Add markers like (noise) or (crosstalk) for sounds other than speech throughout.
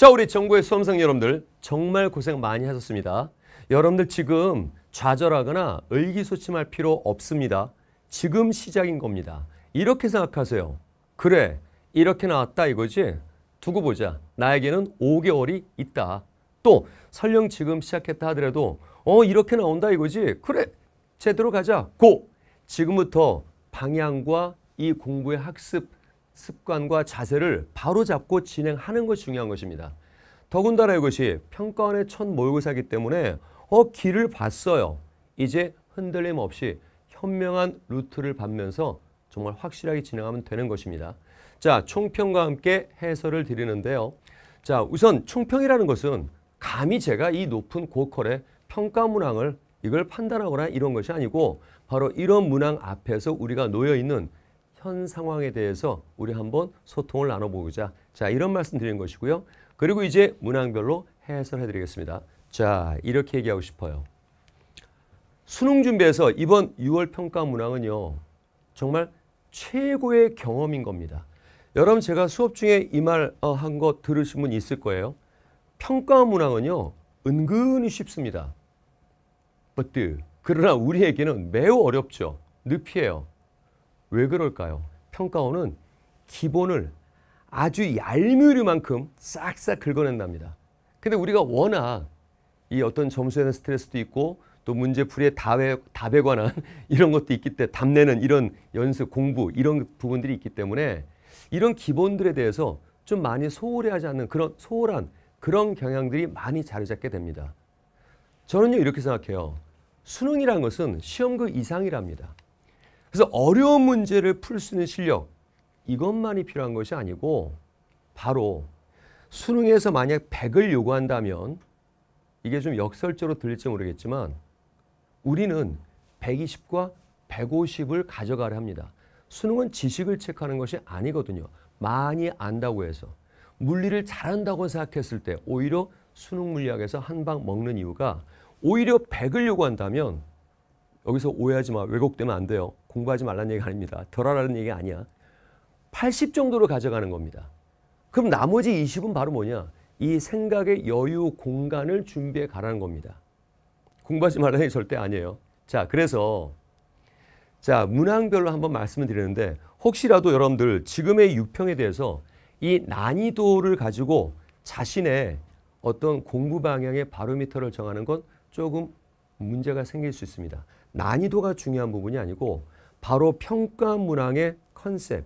자 우리 정부의 수험생 여러분들 정말 고생 많이 하셨습니다. 여러분들 지금 좌절하거나 의기소침할 필요 없습니다. 지금 시작인 겁니다. 이렇게 생각하세요. 그래 이렇게 나왔다 이거지 두고 보자. 나에게는 5개월이 있다. 또 설령 지금 시작했다 하더라도 어 이렇게 나온다 이거지 그래 제대로 가자 고 지금부터 방향과 이 공부의 학습 습관과 자세를 바로잡고 진행하는 것이 중요한 것입니다. 더군다나 이것이 평가원의 첫 모의고사이기 때문에 어 길을 봤어요. 이제 흔들림 없이 현명한 루트를 밟면서 정말 확실하게 진행하면 되는 것입니다. 자, 총평과 함께 해설을 드리는데요. 자, 우선 총평이라는 것은 감히 제가 이 높은 고퀄의 평가 문항을 이걸 판단하거나 이런 것이 아니고 바로 이런 문항 앞에서 우리가 놓여 있는 현 상황에 대해서 우리 한번 소통을 나눠보자. 고 자, 이런 말씀 드린 것이고요. 그리고 이제 문항별로 해설해 드리겠습니다. 자, 이렇게 얘기하고 싶어요. 수능 준비에서 이번 6월 평가 문항은요. 정말 최고의 경험인 겁니다. 여러분 제가 수업 중에 이 말 한거 어, 들으신 분 있을 거예요. 평가 문항은요. 은근히 쉽습니다. b u 그러나 우리에게는 매우 어렵죠. 늪이에요. 왜 그럴까요? 평가원은 기본을 아주 얄미우리만큼 싹싹 긁어낸답니다. 근데 우리가 워낙 이 어떤 점수에 대한 스트레스도 있고 또 문제풀이에 답에, 답에 관한 이런 것도 있기 때문에 답내는 이런 연습, 공부 이런 부분들이 있기 때문에 이런 기본들에 대해서 좀 많이 소홀히 하지 않는 그런 소홀한 그런 경향들이 많이 자리 잡게 됩니다. 저는요 이렇게 생각해요. 수능이란 것은 시험 그 이상이랍니다. 그래서 어려운 문제를 풀 수 있는 실력 이것만이 필요한 것이 아니고 바로 수능에서 만약 100을 요구한다면 이게 좀 역설적으로 들릴지 모르겠지만 우리는 120과 150을 가져가려 합니다. 수능은 지식을 체크하는 것이 아니거든요. 많이 안다고 해서. 물리를 잘한다고 생각했을 때 오히려 수능 물리학에서 한 방 먹는 이유가 오히려 100을 요구한다면 여기서 오해하지 마. 왜곡되면 안 돼요. 공부하지 말라는 얘기가 아닙니다. 덜하라는 얘기 아니야. 80 정도로 가져가는 겁니다. 그럼 나머지 20은 바로 뭐냐? 이 생각의 여유 공간을 준비해 가라는 겁니다. 공부하지 말라는 게 절대 아니에요. 자, 그래서 자, 문항별로 한번 말씀을 드리는데 혹시라도 여러분들 지금의 육평에 대해서 이 난이도를 가지고 자신의 어떤 공부 방향의 바로미터를 정하는 건 조금 문제가 생길 수 있습니다. 난이도가 중요한 부분이 아니고 바로 평가 문항의 컨셉,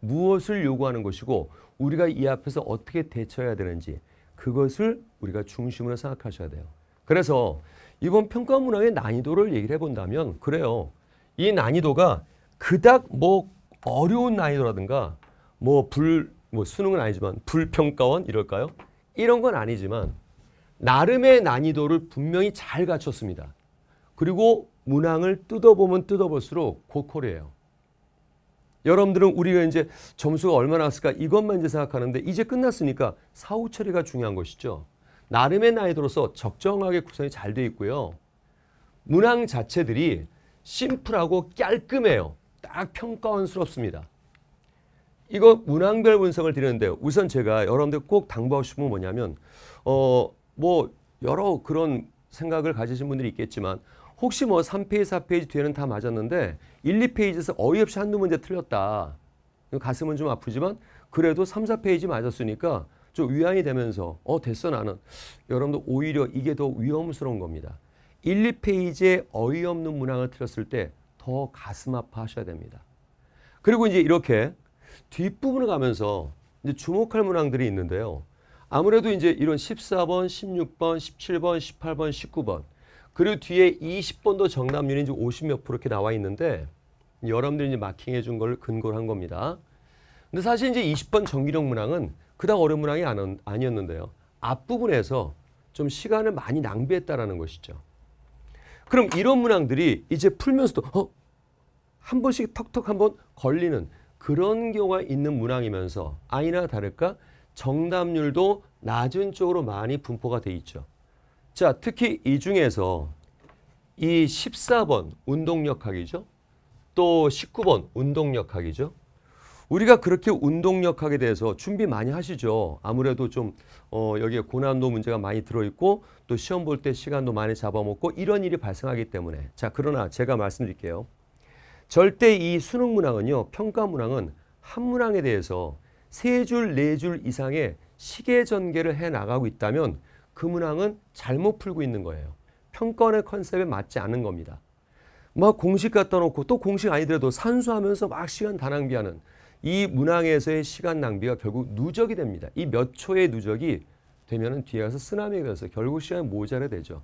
무엇을 요구하는 것이고 우리가 이 앞에서 어떻게 대처해야 되는지 그것을 우리가 중심으로 생각하셔야 돼요. 그래서 이번 평가 문항의 난이도를 얘기를 해본다면 그래요. 이 난이도가 그닥 뭐 어려운 난이도라든가 뭐 불뭐 뭐 수능은 아니지만 불평가원 이럴까요? 이런 건 아니지만 나름의 난이도를 분명히 잘 갖췄습니다. 그리고 문항을 뜯어보면 뜯어볼수록 고퀄이에요. 여러분들은 우리가 이제 점수가 얼마 나왔을까 이것만 이제 생각하는데 이제 끝났으니까 사후 처리가 중요한 것이죠. 나름의 나이도로서 적정하게 구성이 잘돼 있고요. 문항 자체들이 심플하고 깔끔해요. 딱 평가원스럽습니다. 이거 문항별 분석을 드리는데 우선 제가 여러분들 꼭 당부하고 싶은 건 뭐냐면 어뭐 여러 그런 생각을 가지신 분들이 있겠지만 혹시 뭐 3페이지, 4페이지 뒤에는 다 맞았는데 1, 2페이지에서 어이없이 한두 문제 틀렸다. 가슴은 좀 아프지만 그래도 3, 4페이지 맞았으니까 좀 위안이 되면서 어 됐어 나는. 여러분도 오히려 이게 더 위험스러운 겁니다. 1, 2페이지에 어이없는 문항을 틀렸을 때 더 가슴 아파하셔야 됩니다. 그리고 이제 이렇게 뒷부분을 가면서 이제 주목할 문항들이 있는데요. 아무래도 이제 이런 14번, 16번, 17번, 18번, 19번 그리고 뒤에 20번도 정답률이이 50 몇 프로 이렇게 나와 있는데 여러분들이 이제 마킹해 준 걸 근거로 한 겁니다. 근데 사실 이제 20번 정기력 문항은 그닥 어려운 문항이 아니었는데요. 앞부분에서 좀 시간을 많이 낭비했다라는 것이죠. 그럼 이런 문항들이 이제 풀면서도 어? 한 번씩 턱턱 한번 걸리는 그런 경우가 있는 문항이면서 아이나 다를까 정답률도 낮은 쪽으로 많이 분포가 돼 있죠. 자, 특히 이 중에서 이 14번 운동역학이죠. 또 19번 운동역학이죠. 우리가 그렇게 운동역학에 대해서 준비 많이 하시죠. 아무래도 좀 어, 여기에 고난도 문제가 많이 들어있고 또 시험 볼 때 시간도 많이 잡아먹고 이런 일이 발생하기 때문에 자 그러나 제가 말씀드릴게요. 절대 이 수능 문항은요. 평가 문항은 한 문항에 대해서 세 줄, 네 줄 이상의 시계 전개를 해나가고 있다면 그 문항은 잘못 풀고 있는 거예요. 평권의 컨셉에 맞지 않은 겁니다. 막 공식 갖다 놓고 또 공식 아니더라도 산수하면서 막 시간 다 낭비하는 이 문항에서의 시간 낭비가 결국 누적이 됩니다. 이 몇 초의 누적이 되면은 뒤에 가서 쓰나미에 가서 결국 시간이 모자라 되죠.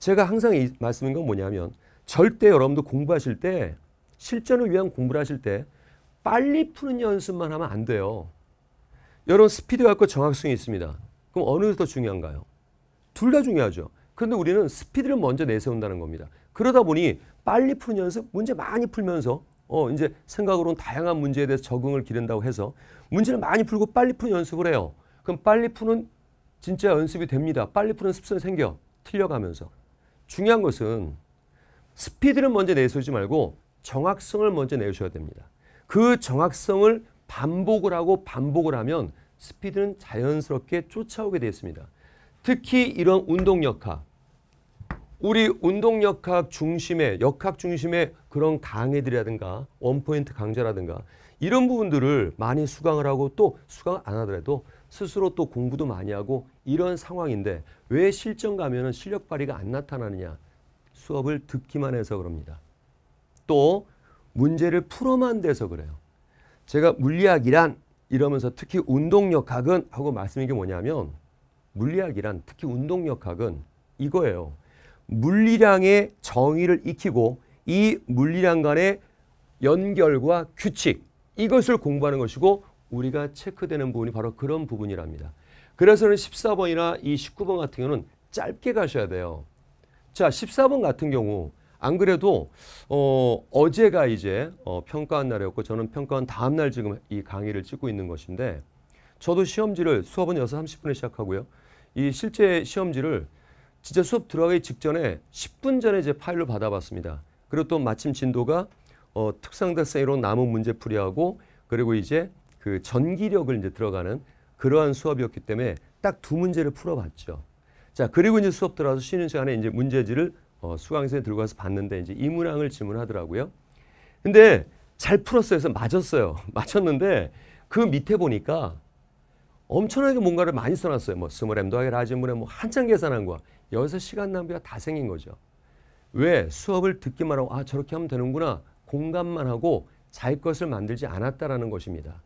제가 항상 이 말씀인 건 뭐냐면 절대 여러분도 공부하실 때 실전을 위한 공부를 하실 때 빨리 푸는 연습만 하면 안 돼요. 여러분 스피드 갖고 정확성이 있습니다. 그럼 어느 게더 중요한가요? 둘다 중요하죠. 그런데 우리는 스피드를 먼저 내세운다는 겁니다. 그러다 보니 빨리 푸는 연습, 문제 많이 풀면서 어 이제 생각으로는 다양한 문제에 대해서 적응을 기른다고 해서 문제를 많이 풀고 빨리 푸는 연습을 해요. 그럼 빨리 푸는 진짜 연습이 됩니다. 빨리 푸는 습성이 생겨. 틀려가면서. 중요한 것은 스피드를 먼저 내세우지 말고 정확성을 먼저 내셔야 됩니다. 그 정확성을 반복을 하고 반복을 하면 스피드는 자연스럽게 쫓아오게 되어 있습니다. 특히 이런 운동 역학, 우리 운동 역학 중심의 역학 중심의 그런 강의들이라든가 원포인트 강좌라든가 이런 부분들을 많이 수강을 하고 또 수강 안 하더라도 스스로 또 공부도 많이 하고 이런 상황인데 왜 실전 가면 실력 발휘가 안 나타나느냐 수업을 듣기만 해서 그럽니다. 또 문제를 풀어만 돼서 그래요. 제가 물리학이란 이러면서 특히 운동 역학은 하고 말씀인 게 뭐냐면 물리학이란 특히 운동역학은 이거예요. 물리량의 정의를 익히고 이 물리량 간의 연결과 규칙 이것을 공부하는 것이고 우리가 체크되는 부분이 바로 그런 부분이랍니다. 그래서는 14번이나 이 19번 같은 경우는 짧게 가셔야 돼요. 자 14번 같은 경우 안 그래도 어, 어제가 이제 어, 평가한 날이었고 저는 평가한 다음 날 지금 이 강의를 찍고 있는 것인데 저도 시험지를 수업은 6시 30분에 시작하고요. 이 실제 시험지를 진짜 수업 들어가기 직전에 10분 전에 제 파일로 받아봤습니다. 그리고 또 마침 진도가 어, 특성대생으로 남은 문제풀이하고 그리고 이제 그 전기력을 이제 들어가는 그러한 수업이었기 때문에 딱 두 문제를 풀어봤죠. 자 그리고 이제 수업 들어와서 쉬는 시간에 이제 문제지를 어, 수강생 들고 와서 봤는데 이제 이 문항을 질문하더라고요. 근데 잘 풀었어요. 그래서 맞았어요. (laughs) 맞췄는데 그 밑에 보니까 엄청나게 뭔가를 많이 써놨어요. 뭐 스몰엠도 하게 라지문에 뭐 한참 계산한 거 여기서 시간 낭비가 다 생긴 거죠. 왜 수업을 듣기만 하고 아 저렇게 하면 되는구나 공감만 하고 자기 것을 만들지 않았다라는 것입니다.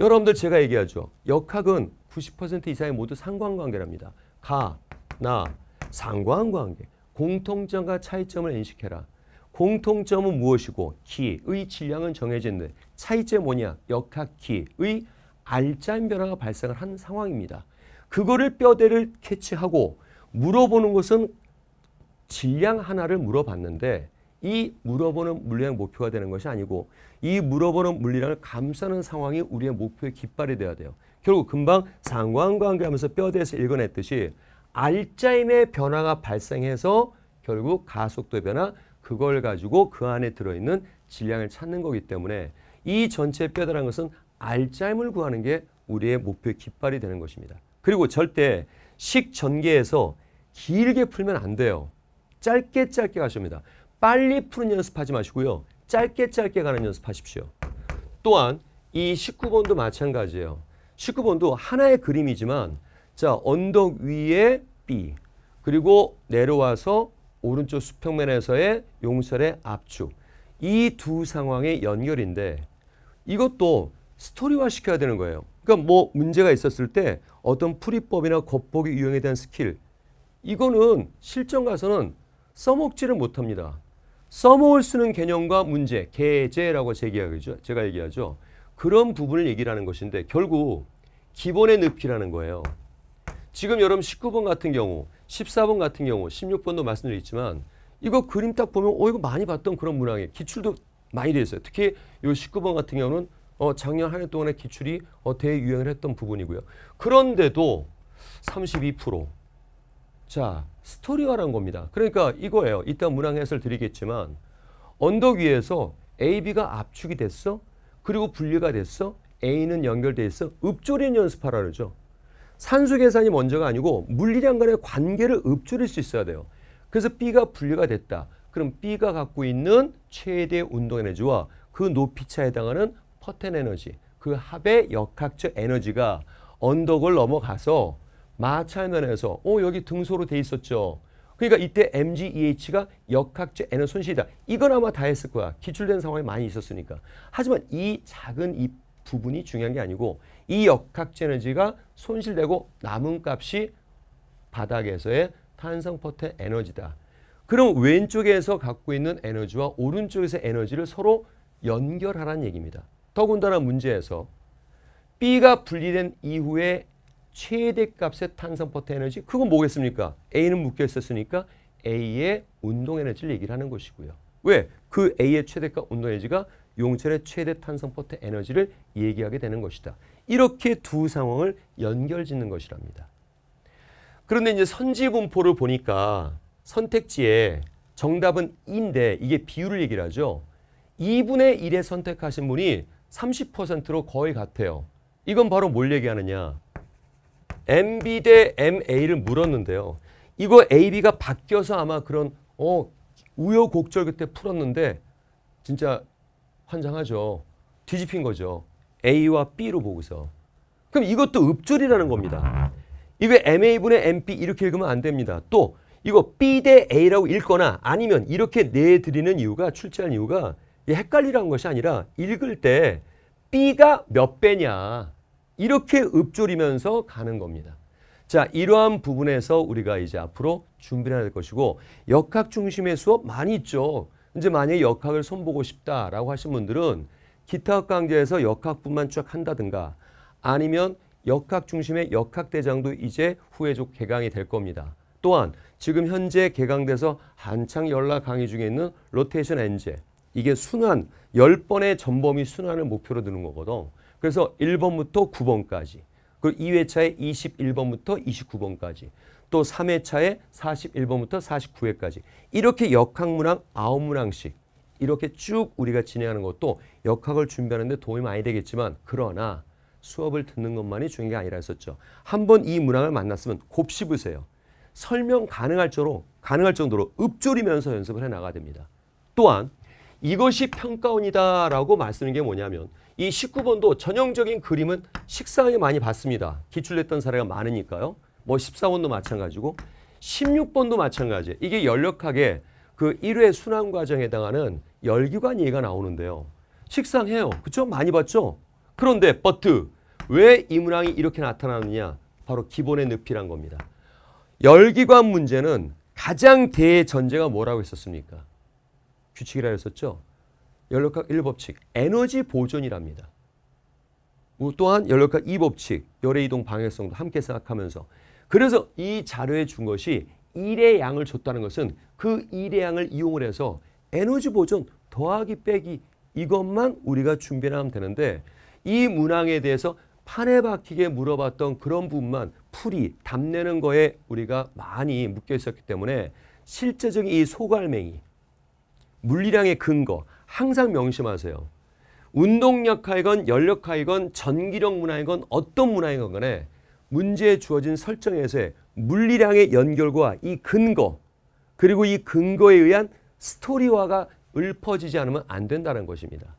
여러분들 제가 얘기하죠. 역학은 90% 이상이 모두 상관관계랍니다. 가, 나, 상관관계. 공통점과 차이점을 인식해라. 공통점은 무엇이고 키의 질량은 정해진데 차이점 뭐냐? 역학 키의 알짜인 변화가 발생을 한 상황입니다. 그거를 뼈대를 캐치하고 물어보는 것은 질량 하나를 물어봤는데 이 물어보는 물리 목표가 되는 것이 아니고 이 물어보는 물량을 감싸는 상황이 우리의 목표의 깃발이 돼야 돼요. 결국 금방 상관관계하면서 뼈대에서 읽어냈듯이 알짜임의 변화가 발생해서 결국 가속도 변화 그걸 가지고 그 안에 들어있는 질량을 찾는 거기 때문에 이 전체 뼈대라는 것은 알짜임을 구하는 게 우리의 목표의 깃발이 되는 것입니다. 그리고 절대 식전개에서 길게 풀면 안 돼요. 짧게 짧게 가십니다. 빨리 푸는 연습하지 마시고요. 짧게 짧게 가는 연습하십시오. 또한 이 19번도 마찬가지예요. 19번도 하나의 그림이지만 자 언덕 위에 B 그리고 내려와서 오른쪽 수평면에서의 용설의 압축 이 두 상황의 연결인데 이것도 스토리화 시켜야 되는 거예요. 그러니까 뭐 문제가 있었을 때 어떤 풀이법이나 겉보기 유형에 대한 스킬 이거는 실전 가서는 써먹지를 못합니다. 써먹을 수는 개념과 문제, 개제라고 제기하죠. 제가 얘기하죠. 그런 부분을 얘기하는 것인데 결국 기본의 늪이라는 거예요. 지금 여러분 19번 같은 경우, 14번 같은 경우, 16번도 말씀드렸지만 이거 그림 딱 보면 어 이거 많이 봤던 그런 문항에 기출도 많이 돼 있어요. 특히 이 19번 같은 경우는 어, 작년 한 해 동안의 기출이 어, 대유행을 했던 부분이고요. 그런데도 32%. 자, 스토리화란 겁니다. 그러니까 이거예요. 이따 문항 해설 드리겠지만 언덕 위에서 A, B가 압축이 됐어. 그리고 분리가 됐어. A는 연결돼 있어. 읍조린 연습하라 그죠 산수 계산이 먼저가 아니고 물리량 간의 관계를 읊조릴 수 있어야 돼요. 그래서 B가 분리가 됐다. 그럼 B가 갖고 있는 최대 운동 에너지와 그 높이차에 해당하는 커튼 에너지 그 합의 역학적 에너지가 언덕을 넘어가서 마찰면에서어 여기 등소로 돼 있었죠. 그러니까 이때 MGEH가 역학적 에너지 손실이다. 이건 아마 다 했을 거야. 기출된 상황이 많이 있었으니까. 하지만 이 작은 이 부분이 중요한 게 아니고 이 역학적 에너지가 손실되고 남은 값이 바닥에서의 탄성포텐 에너지다. 그럼 왼쪽에서 갖고 있는 에너지와 오른쪽에서 에너지를 서로 연결하라는 얘기입니다. 더군다나 문제에서 B가 분리된 이후에 최대값의 탄성포트 에너지 그건 뭐겠습니까? A는 묶여 있었으니까 A의 운동 에너지를 얘기를 하는 것이고요. 왜? 그 A의 최대값 운동 에너지가 용철의 최대 탄성포트 에너지를 얘기하게 되는 것이다. 이렇게 두 상황을 연결짓는 것이랍니다. 그런데 이제 선지분포를 보니까 선택지에 정답은 2인데 이게 비율을 얘기를 하죠. 2분의 1에 선택하신 분이 30%로 거의 같아요. 이건 바로 뭘 얘기하느냐. MB 대 MA를 물었는데요. 이거 AB가 바뀌어서 아마 그런 어 우여곡절 그때 풀었는데 진짜 환장하죠. 뒤집힌 거죠. A와 B로 보고서. 그럼 이것도 읍절이라는 겁니다. 이게 MA분의 MP 이렇게 읽으면 안 됩니다. 또 이거 B 대 A라고 읽거나 아니면 이렇게 내드리는 이유가 출제한 이유가 이 헷갈리라는 것이 아니라 읽을 때 B가 몇 배냐 이렇게 읊조리면서 가는 겁니다. 자, 이러한 부분에서 우리가 이제 앞으로 준비 해야 될 것이고 역학 중심의 수업 많이 있죠. 이제 만약에 역학을 손보고 싶다라고 하신 분들은 기타학 강좌에서 역학뿐만 쭉 한다든가 아니면 역학 중심의 역학대장도 이제 후회적 개강이 될 겁니다. 또한 지금 현재 개강돼서 한창 연락 강의 중에 있는 로테이션 엔젤 이게 순환, 10번의 전범위 순환을 목표로 두는 거거든. 그래서 1번부터 9번까지. 그리고 2회차에 21번부터 29번까지. 또 3회차에 41번부터 49회까지. 이렇게 역학문항 9문항씩 이렇게 쭉 우리가 진행하는 것도 역학을 준비하는 데 도움이 많이 되겠지만 그러나 수업을 듣는 것만이 중요한 게 아니라 했었죠. 한 번 이 문항을 만났으면 곱씹으세요. 설명 가능할 정도로 가능할 정도로 읊조리면서 연습을 해 나가야 됩니다. 또한 이것이 평가원이다라고 말씀하는게 뭐냐면 이 19번도 전형적인 그림은 식상하게 많이 봤습니다. 기출됐던 사례가 많으니까요. 뭐 14번도 마찬가지고 16번도 마찬가지 이게 연력하게 그 1회 순환 과정에 해당하는 열기관 얘기가 나오는데요. 식상해요. 그쵸? 많이 봤죠? 그런데 버트 왜이 문항이 이렇게 나타나느냐? 바로 기본의 늪이란 겁니다. 열기관 문제는 가장 대전제가 뭐라고 했었습니까? 규칙이라 했었죠. 연력학 1법칙, 에너지 보존이랍니다. 뭐 또한 연력학 2법칙, 열의 이동 방해성도 함께 생각하면서 그래서 이 자료에 준 것이 일의 양을 줬다는 것은 그 일의 양을 이용을 해서 에너지 보존 더하기 빼기 이것만 우리가 준비하면 되는데 이 문항에 대해서 판에 박히게 물어봤던 그런 부분만 풀이 답내는 거에 우리가 많이 묶여 있었기 때문에 실제적인 이 소갈맹이 물리량의 근거 항상 명심하세요. 운동력하이건 열력하이건 전기력 문화이건 어떤 문화이건 간에 문제에 주어진 설정에서의 물리량의 연결과 이 근거 그리고 이 근거에 의한 스토리화가 읊어지지 않으면 안 된다는 것입니다.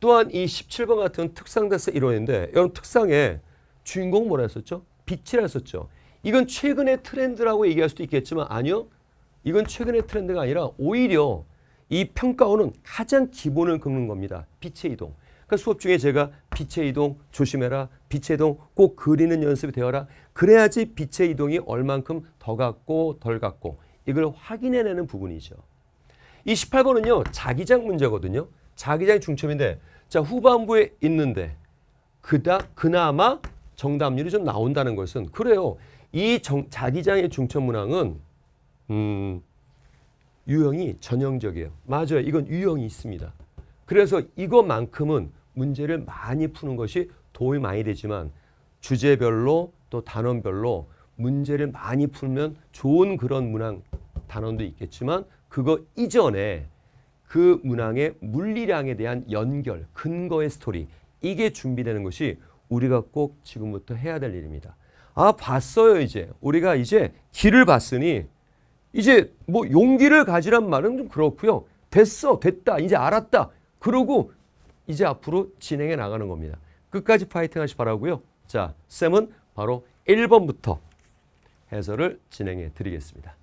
또한 이 17번 같은 특상대사 이론인데 여러분 특상에 주인공 뭐라 했었죠? 빛이라 했었죠. 이건 최근의 트렌드라고 얘기할 수도 있겠지만 아니요. 이건 최근의 트렌드가 아니라 오히려 이 평가원은 가장 기본을 긁는 겁니다. 빛의 이동. 그러니까 수업 중에 제가 빛의 이동 조심해라. 빛의 이동 꼭 그리는 연습이 되어라. 그래야지 빛의 이동이 얼만큼 더 갔고 덜 갔고 이걸 확인해내는 부분이죠. 이 18번은요. 자기장 문제거든요. 자기장이 중첩인데 자 후반부에 있는데 그다, 그나마 정답률이 좀 나온다는 것은 그래요. 이 정, 자기장의 중첩 문항은 음, 유형이 전형적이에요. 맞아요. 이건 유형이 있습니다. 그래서 이것만큼은 문제를 많이 푸는 것이 도움이 많이 되지만 주제별로 또 단원별로 문제를 많이 풀면 좋은 그런 문항 단원도 있겠지만 그거 이전에 그 문항의 물리량에 대한 연결, 근거의 스토리 이게 준비되는 것이 우리가 꼭 지금부터 해야 될 일입니다. 아 봤어요 이제 우리가 이제 길을 봤으니 이제 뭐 용기를 가지란 말은 좀 그렇고요. 됐어, 됐다, 이제 알았다. 그러고 이제 앞으로 진행해 나가는 겁니다. 끝까지 파이팅 하시 바라고요. 자, 쌤은 바로 1번부터 해설을 진행해 드리겠습니다.